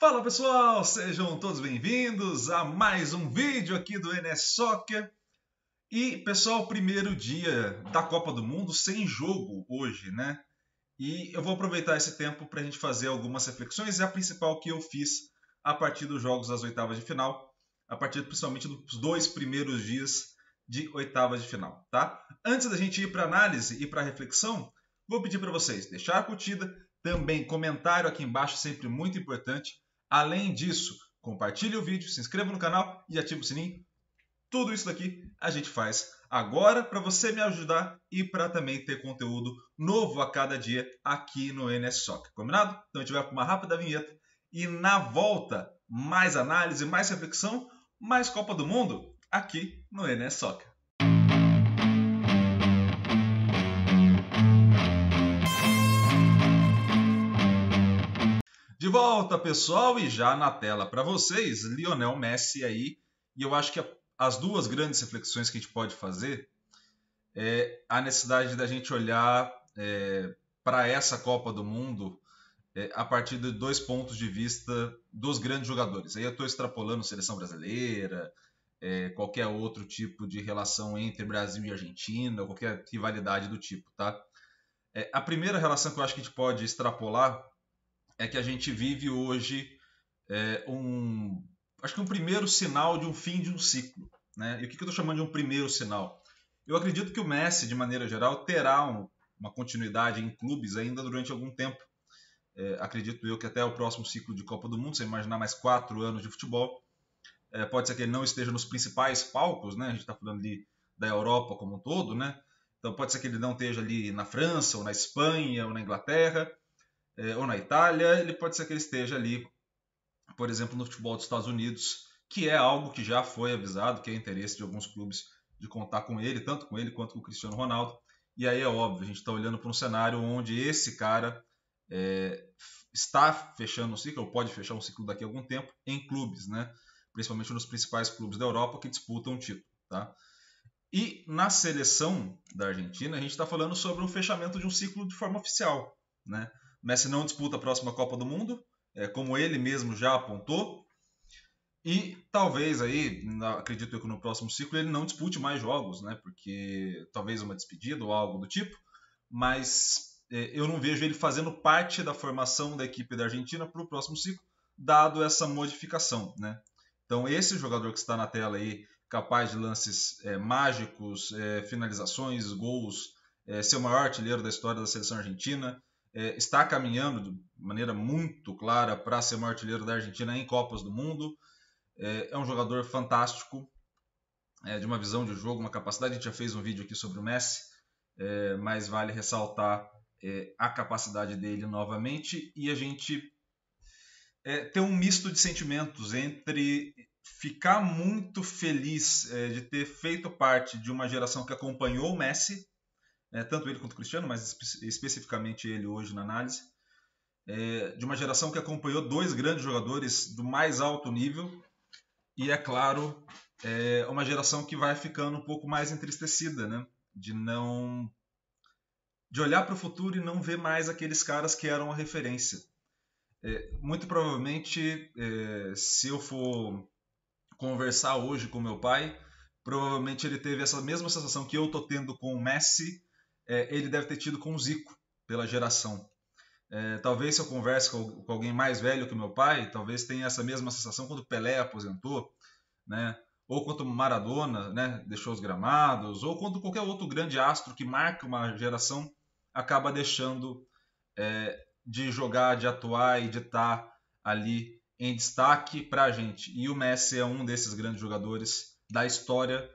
Fala pessoal, sejam todos bem-vindos a mais um vídeo aqui do NS Soccer. E pessoal, primeiro dia da Copa do Mundo sem jogo hoje, né? E eu vou aproveitar esse tempo para a gente fazer algumas reflexões e a principal que eu fiz a partir dos jogos das oitavas de final, a partir principalmente dos dois primeiros dias de oitavas de final, tá? Antes da gente ir para análise e para reflexão, vou pedir para vocês deixar a curtida, também comentário aqui embaixo, sempre muito importante Além disso, compartilhe o vídeo, se inscreva no canal e ative o sininho. Tudo isso daqui a gente faz agora para você me ajudar e para também ter conteúdo novo a cada dia aqui no NSSOC. Combinado? Então a gente vai para uma rápida vinheta e na volta mais análise, mais reflexão, mais Copa do Mundo aqui no NSSOC. De volta, pessoal, e já na tela para vocês, Lionel Messi aí. E eu acho que as duas grandes reflexões que a gente pode fazer é a necessidade da gente olhar é, para essa Copa do Mundo é, a partir de dois pontos de vista dos grandes jogadores. Aí eu estou extrapolando seleção brasileira, é, qualquer outro tipo de relação entre Brasil e Argentina, qualquer rivalidade do tipo, tá? É, a primeira relação que eu acho que a gente pode extrapolar é que a gente vive hoje é, um, acho que um primeiro sinal de um fim de um ciclo. Né? E o que, eu estou chamando de um primeiro sinal? Eu acredito que o Messi, de maneira geral, terá um, uma continuidade em clubes ainda durante algum tempo. É, acredito eu que até o próximo ciclo de Copa do Mundo, sem imaginar mais quatro anos de futebol, é, pode ser que ele não esteja nos principais palcos, né? A gente está falando ali da Europa como um todo, né? Então pode ser que ele não esteja ali na França, ou na Espanha, ou na Inglaterra, é, ou na Itália, ele pode ser que ele esteja ali, por exemplo, no futebol dos Estados Unidos, que é algo que já foi avisado, que é interesse de alguns clubes de contar com ele, tanto com ele quanto com o Cristiano Ronaldo. E aí é óbvio, a gente está olhando para um cenário onde esse cara é, está fechando um ciclo, ou pode fechar um ciclo daqui a algum tempo, em clubes, né? principalmente nos principais clubes da Europa que disputam o título. Tá? E na seleção da Argentina, a gente está falando sobre o fechamento de um ciclo de forma oficial. Né? O Messi não disputa a próxima Copa do Mundo, é, como ele mesmo já apontou. E talvez aí, acredito eu que no próximo ciclo ele não dispute mais jogos, né? Porque talvez uma despedida ou algo do tipo, mas é, eu não vejo ele fazendo parte da formação da equipe da Argentina para o próximo ciclo, dado essa modificação, né? Então esse jogador que está na tela aí, capaz de lances é, mágicos, é, finalizações, gols, é, ser o maior artilheiro da história da seleção argentina, é, está caminhando de maneira muito clara para ser o maior artilheiro da Argentina em Copas do Mundo. É, é um jogador fantástico, é, de uma visão de jogo, uma capacidade. A gente já fez um vídeo aqui sobre o Messi, é, mas vale ressaltar é, a capacidade dele novamente e a gente é, ter um misto de sentimentos entre ficar muito feliz de ter feito parte de uma geração que acompanhou o Messi é, tanto ele quanto o Cristiano, mas espe especificamente ele hoje na análise, é, de uma geração que acompanhou dois grandes jogadores do mais alto nível e, é claro, é uma geração que vai ficando um pouco mais entristecida, né? De não. de olhar para o futuro e não ver mais aqueles caras que eram a referência. É, muito provavelmente, é, se eu for conversar hoje com meu pai, provavelmente ele teve essa mesma sensação que eu tô tendo com o Messi é, ele deve ter tido com o Zico, pela geração. É, talvez se eu converso com, com, alguém mais velho que meu pai, talvez tenha essa mesma sensação quando Pelé aposentou, né? ou quando Maradona né, deixou os gramados, ou quando qualquer outro grande astro que marca uma geração acaba deixando é, de jogar, de atuar e de estar tá ali em destaque para a gente. E o Messi é um desses grandes jogadores da história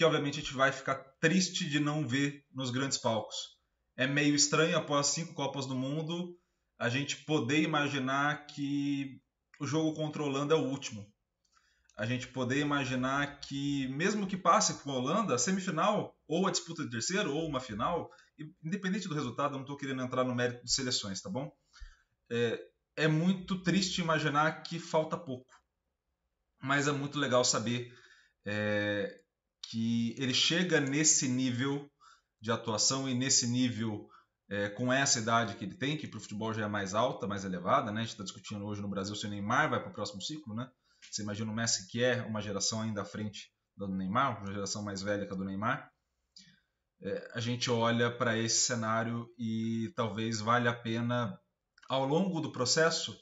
que obviamente a gente vai ficar triste de não ver nos grandes palcos. É meio estranho, após cinco Copas do Mundo, a gente poder imaginar que o jogo contra a Holanda é o último. A gente poder imaginar que, mesmo que passe com a Holanda, a semifinal, ou a disputa de terceiro, ou uma final, independente do resultado, eu não estou querendo entrar no mérito de seleções, tá bom? É, é muito triste imaginar que falta pouco. Mas é muito legal saber é, que ele chega nesse nível de atuação e nesse nível é, com essa idade que ele tem, que para o futebol já é mais alta, mais elevada, né? A gente está discutindo hoje no Brasil se o Neymar vai para o próximo ciclo, né? Você imagina o Messi que é uma geração ainda à frente da do Neymar, uma geração mais velha que a do Neymar. É, a gente olha para esse cenário e talvez valha a pena, ao longo do processo,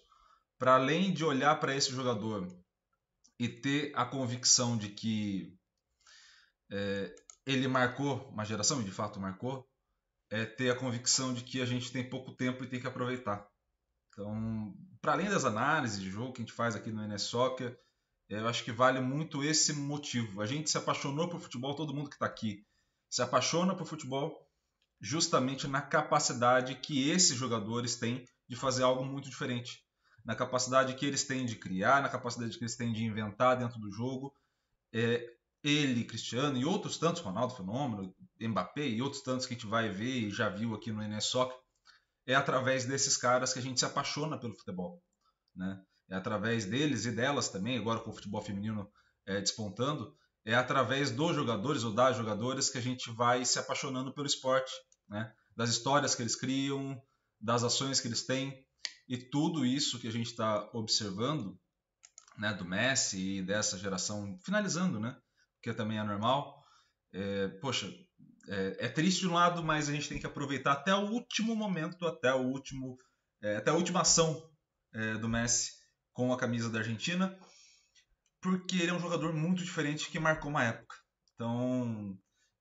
para além de olhar para esse jogador e ter a convicção de que é, ele marcou uma geração, e de fato marcou, é ter a convicção de que a gente tem pouco tempo e tem que aproveitar. Então, para além das análises de jogo que a gente faz aqui no NS Soccer, é, eu acho que vale muito esse motivo. A gente se apaixonou por futebol, todo mundo que está aqui se apaixona por futebol justamente na capacidade que esses jogadores têm de fazer algo muito diferente. Na capacidade que eles têm de criar, na capacidade que eles têm de inventar dentro do jogo. É, ele, Cristiano e outros tantos, Ronaldo Fenômeno, Mbappé e outros tantos que a gente vai ver e já viu aqui no NSOC, é através desses caras que a gente se apaixona pelo futebol. Né? É através deles e delas também, agora com o futebol feminino é, despontando, é através dos jogadores ou das jogadoras que a gente vai se apaixonando pelo esporte, né? das histórias que eles criam, das ações que eles têm. E tudo isso que a gente está observando, né, do Messi e dessa geração, finalizando, né, que é também é normal. É, poxa, é, é, triste de um lado, mas a gente tem que aproveitar até o último momento, até o último, é, até a última ação é, do Messi com a camisa da Argentina, porque ele é um jogador muito diferente que marcou uma época. Então,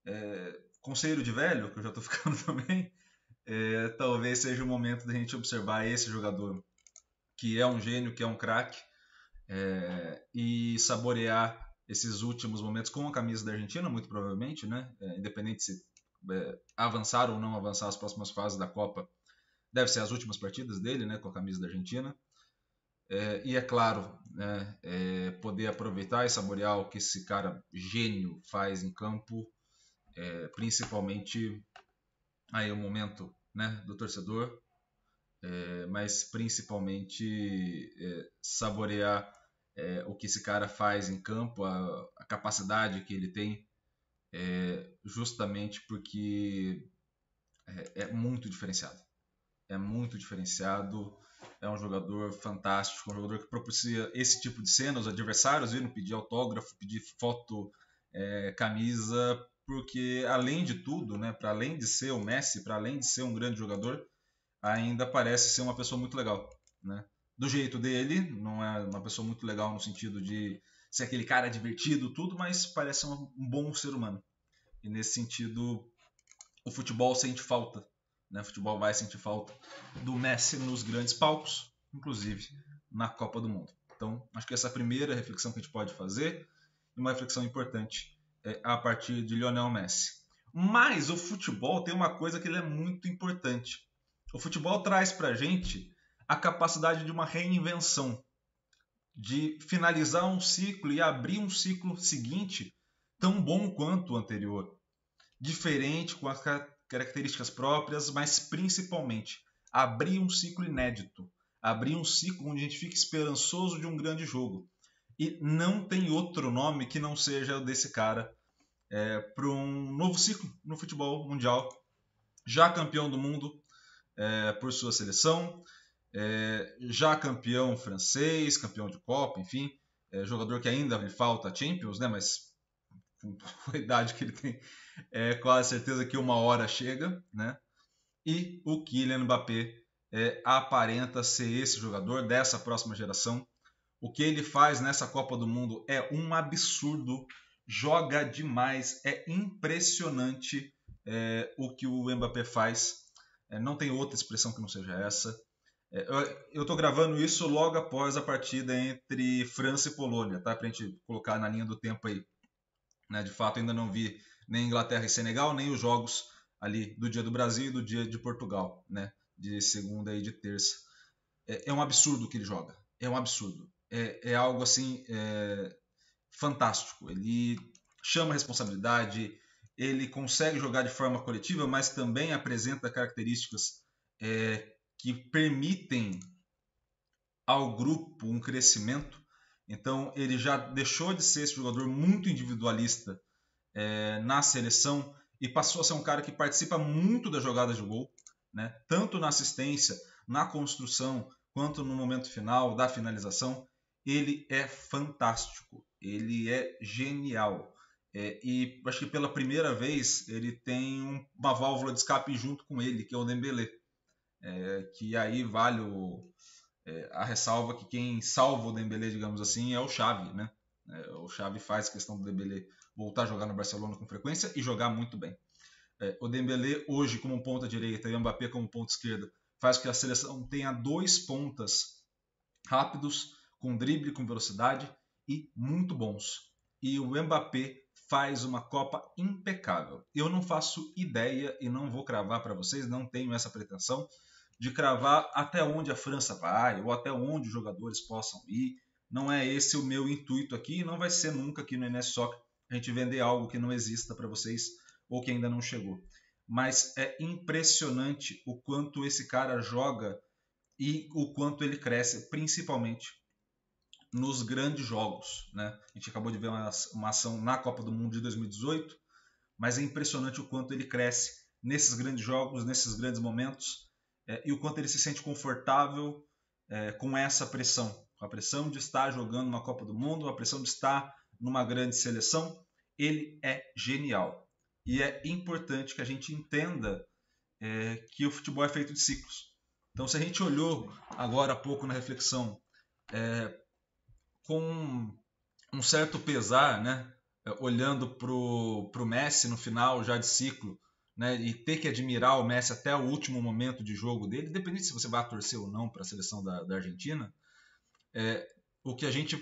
é, conselho de velho, que eu já estou ficando também, talvez seja o momento da gente observar esse jogador, que é um gênio, que é um craque, e saborear esses últimos momentos com a camisa da Argentina, muito provavelmente, né? É, independente se é, avançar ou não avançar as próximas fases da Copa, deve ser as últimas partidas dele, né? Com a camisa da Argentina. É, e é claro, né, é, poder aproveitar e saborear o que esse cara gênio faz em campo, é, principalmente aí o momento né, do torcedor, é, mas principalmente saborear é, o que esse cara faz em campo, a, a capacidade que ele tem, é, justamente porque é, é, muito diferenciado. É muito diferenciado, é um jogador fantástico, um jogador que propicia esse tipo de cena, os adversários viram pedir autógrafo, pedir foto, é, camisa, porque além de tudo, né, para além de ser o Messi, para além de ser um grande jogador, ainda parece ser uma pessoa muito legal, né? do jeito dele, não é uma pessoa muito legal no sentido de ser aquele cara divertido, tudo, mas parece um bom ser humano. E nesse sentido, o futebol sente falta, né? O futebol vai sentir falta do Messi nos grandes palcos, inclusive na Copa do Mundo. Então, acho que essa é a primeira reflexão que a gente pode fazer, e uma reflexão importante é a partir de Lionel Messi. Mas o futebol tem uma coisa que ele é muito importante. O futebol traz a gente a capacidade de uma reinvenção, de finalizar um ciclo e abrir um ciclo seguinte tão bom quanto o anterior, diferente com as características próprias, mas principalmente abrir um ciclo inédito, abrir um ciclo onde a gente fica esperançoso de um grande jogo. E não tem outro nome que não seja desse cara é, para um novo ciclo no futebol mundial, já campeão do mundo é, por sua seleção, é, já campeão francês, campeão de Copa, enfim, é, jogador que ainda lhe falta Champions, né? Mas com a idade que ele tem, é quase certeza que uma hora chega, né? E o Kylian Mbappé é, aparenta ser esse jogador dessa próxima geração. O que ele faz nessa Copa do Mundo é um absurdo, joga demais, é impressionante é, o que o Mbappé faz. É, não tem outra expressão que não seja essa. É, eu estou gravando isso logo após a partida entre França e Polônia, tá? Para a gente colocar na linha do tempo aí. Né? De fato, ainda não vi nem Inglaterra e Senegal, nem os jogos ali do dia do Brasil e do dia de Portugal, né? De segunda e de terça. É, é um absurdo que ele joga. É um absurdo. É, é algo assim é, fantástico. Ele chama responsabilidade. Ele consegue jogar de forma coletiva, mas também apresenta características é, que permitem ao grupo um crescimento. Então ele já deixou de ser esse jogador muito individualista é, na seleção e passou a ser um cara que participa muito das jogadas de gol, né? tanto na assistência, na construção, quanto no momento final da finalização. Ele é fantástico, ele é genial. É, e acho que pela primeira vez ele tem uma válvula de escape junto com ele, que é o Dembélé. É, que aí vale o, é, a ressalva que quem salva o Dembélé, digamos assim, é o Xavi, né? É, o Xavi faz questão do Dembélé voltar a jogar no Barcelona com frequência e jogar muito bem. É, o Dembélé hoje como ponta direita e o Mbappé como ponta esquerda faz com que a seleção tenha dois pontas rápidos, com drible, com velocidade e muito bons. E o Mbappé faz uma Copa impecável. Eu não faço ideia e não vou cravar para vocês, não tenho essa pretensão de cravar até onde a França vai ou até onde os jogadores possam ir. Não é esse o meu intuito aqui, não vai ser nunca aqui no NSOC a gente vender algo que não exista para vocês ou que ainda não chegou. Mas é impressionante o quanto esse cara joga e o quanto ele cresce, principalmente nos grandes jogos. Né? A gente acabou de ver uma, uma ação na Copa do Mundo de 2018, mas é impressionante o quanto ele cresce nesses grandes jogos, nesses grandes momentos é, e o quanto ele se sente confortável é, com essa pressão, com a pressão de estar jogando uma Copa do Mundo, a pressão de estar numa grande seleção. Ele é genial e é importante que a gente entenda é, que o futebol é feito de ciclos. Então, se a gente olhou agora há pouco na reflexão é, com um certo pesar, né, é, olhando para o Messi no final já de ciclo, né, e ter que admirar o Messi até o último momento de jogo dele, independente se você vai torcer ou não para a seleção da, da Argentina, é, o que a gente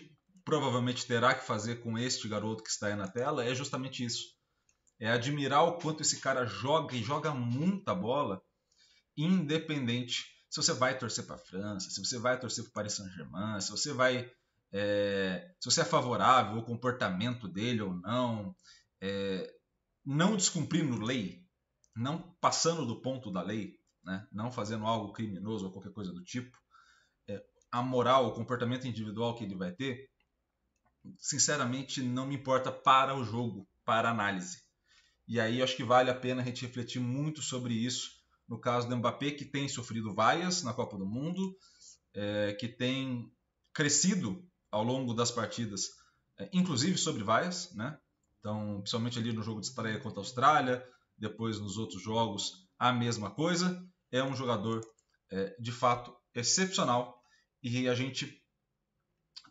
provavelmente terá que fazer com este garoto que está aí na tela é justamente isso. É admirar o quanto esse cara joga e joga muita bola, independente se você vai torcer para a França, se você vai torcer para o Paris Saint-Germain, se você vai. É, se você é favorável ao comportamento dele ou não. É, não descumprindo lei, não passando do ponto da lei, né, não fazendo algo criminoso ou qualquer coisa do tipo, é, a moral, o comportamento individual que ele vai ter, sinceramente não me importa para o jogo, para a análise. E aí acho que vale a pena a gente refletir muito sobre isso no caso do Mbappé, que tem sofrido vaias na Copa do Mundo, é, que tem crescido ao longo das partidas, é, inclusive sobre vaias, né? Então, principalmente ali no jogo de estreia contra a Austrália, depois nos outros jogos a mesma coisa. É um jogador é, de fato excepcional e a gente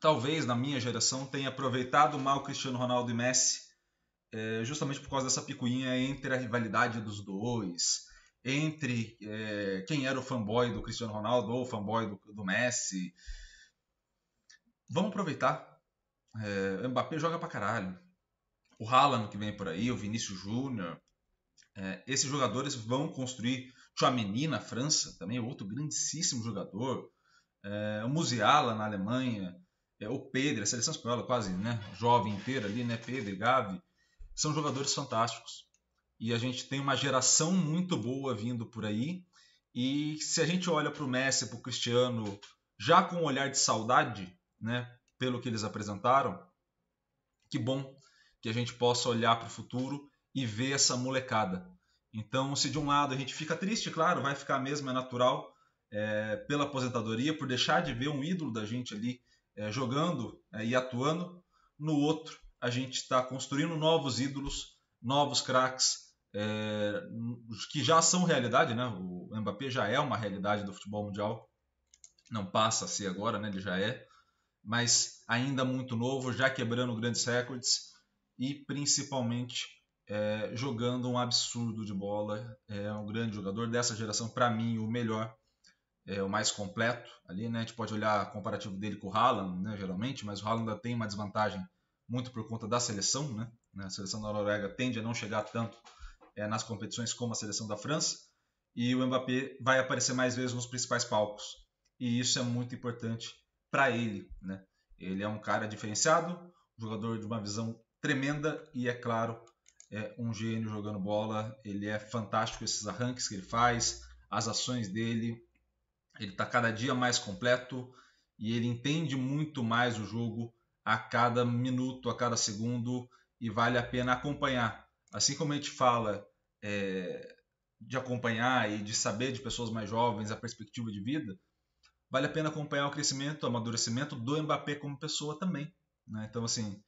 talvez na minha geração tenha aproveitado mal Cristiano Ronaldo e Messi é, justamente por causa dessa picuinha entre a rivalidade dos dois, entre é, quem era o fanboy do Cristiano Ronaldo ou o fanboy do, do Messi. Vamos aproveitar. É, o Mbappé joga pra caralho. O Haaland que vem por aí, o Vinícius Júnior, é, esses jogadores vão construir Chouameni na França, também outro grandíssimo jogador, é, o Musiala na Alemanha, é, o Pedro, a seleção espanhola quase, né, jovem inteira ali, né, Pedro, Gavi, são jogadores fantásticos. E a gente tem uma geração muito boa vindo por aí. E se a gente olha para o Messi, para o Cristiano, já com um olhar de saudade, né, pelo que eles apresentaram, que bom que a gente possa olhar para o futuro e ver essa molecada. Então, se de um lado a gente fica triste, claro, vai ficar mesmo, é natural, é, pela aposentadoria, por deixar de ver um ídolo da gente ali é, jogando é, e atuando, no outro a gente está construindo novos ídolos, novos craques, é, que já são realidade, né? O Mbappé já é uma realidade do futebol mundial, não passa a ser agora, né? Ele já é, mas ainda muito novo, já quebrando grandes recordes e principalmente é, jogando um absurdo de bola. É um grande jogador dessa geração, para mim, o melhor, é, o mais completo. Ali, né? A gente pode olhar comparativo dele com o Haaland, né, geralmente, mas o Haaland ainda tem uma desvantagem muito por conta da seleção. Né? A seleção da Noruega tende a não chegar tanto é, nas competições como a seleção da França. E o Mbappé vai aparecer mais vezes nos principais palcos. E isso é muito importante para ele. Né? Ele é um cara diferenciado, jogador de uma visão tremenda e, é claro, é um gênio jogando bola, ele é fantástico esses arranques que ele faz, as ações dele, ele está cada dia mais completo e ele entende muito mais o jogo a cada minuto, a cada segundo e vale a pena acompanhar. Assim como a gente fala é, de acompanhar e de saber de pessoas mais jovens a perspectiva de vida, vale a pena acompanhar o crescimento, o amadurecimento do Mbappé como pessoa também. Né? Então, assim,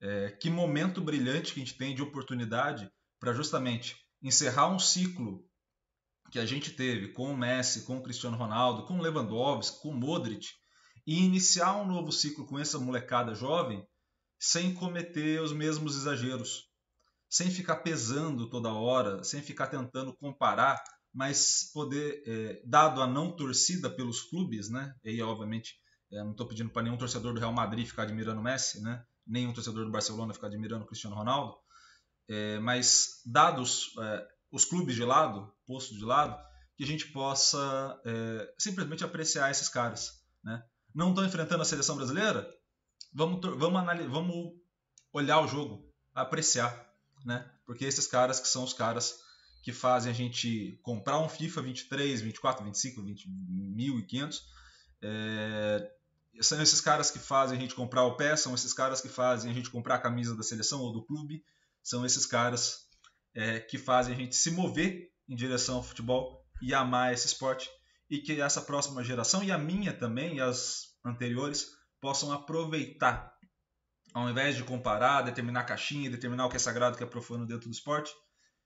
é, que momento brilhante que a gente tem de oportunidade para justamente encerrar um ciclo que a gente teve com o Messi, com o Cristiano Ronaldo, com o Lewandowski, com o Modric, e iniciar um novo ciclo com essa molecada jovem sem cometer os mesmos exageros, sem ficar pesando toda hora, sem ficar tentando comparar, mas poder, é, dado a não torcida pelos clubes, né? E aí, obviamente, é, não estou pedindo para nenhum torcedor do Real Madrid ficar admirando o Messi, né? nenhum torcedor do Barcelona ficar admirando o Cristiano Ronaldo, é, mas dados é, os clubes de lado, posto de lado, que a gente possa é, simplesmente apreciar esses caras. Né? Não estão enfrentando a seleção brasileira? Vamos, vamos, vamos olhar o jogo, apreciar, né? porque esses caras que são os caras que fazem a gente comprar um FIFA 23, 24, 25, 20, 1500, é, são esses caras que fazem a gente comprar o pé, são esses caras que fazem a gente comprar a camisa da seleção ou do clube, são esses caras é, que fazem a gente se mover em direção ao futebol e amar esse esporte e que essa próxima geração e a minha também e as anteriores possam aproveitar ao invés de comparar, determinar caixinha, determinar o que é sagrado, o que é profano dentro do esporte,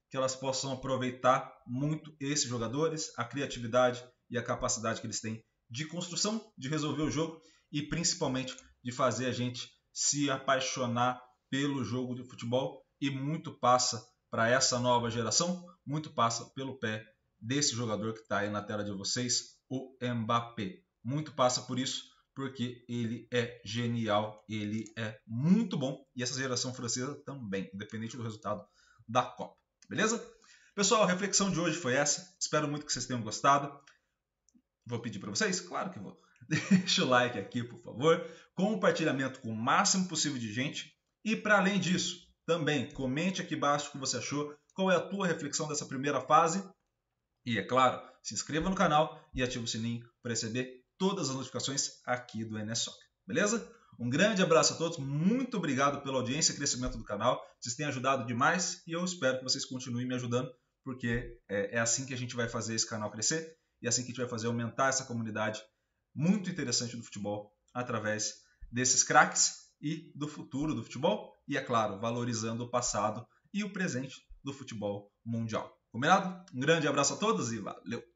que elas possam aproveitar muito esses jogadores, a criatividade e a capacidade que eles têm de construção, de resolver o jogo e principalmente de fazer a gente se apaixonar pelo jogo de futebol e muito passa para essa nova geração, muito passa pelo pé desse jogador que está aí na tela de vocês, o Mbappé. Muito passa por isso, porque ele é genial, ele é muito bom e essa geração francesa também, independente do resultado da Copa. Beleza? Pessoal, a reflexão de hoje foi essa. Espero muito que vocês tenham gostado. Vou pedir para vocês, claro que vou deixa o like aqui, por favor, compartilhamento com o máximo possível de gente e para além disso, também comente aqui embaixo o que você achou, qual é a tua reflexão dessa primeira fase e é claro, se inscreva no canal e ative o sininho para receber todas as notificações aqui do NSOC, beleza? Um grande abraço a todos, muito obrigado pela audiência e crescimento do canal, vocês têm ajudado demais e eu espero que vocês continuem me ajudando, porque é, é assim que a gente vai fazer esse canal crescer e é assim que a gente vai fazer aumentar essa comunidade muito interessante do futebol através desses craques e do futuro do futebol e, é claro, valorizando o passado e o presente do futebol mundial. Combinado? Um grande abraço a todos e valeu!